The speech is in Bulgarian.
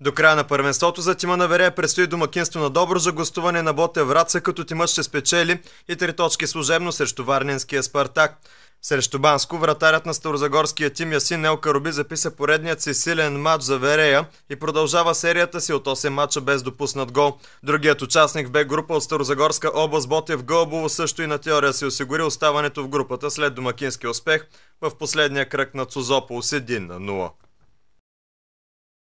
До края на първенството за тима на Верея предстои домакинство на добро за гостуване на Боте Враца, като тимът ще спечели и три точки служебно срещу Варненския Спартак. Срещу Банско вратарят на старозагорския тим Ясин Нелка Руби записа поредният си силен матч за Верея и продължава серията си от 8 матча без допуснат гол. Другият участник в Б група от Старозагорска област Ботев Гълбово също и на теория си осигури оставането в групата след домакински успех в последния кръг на Цузопол с 1 на 0.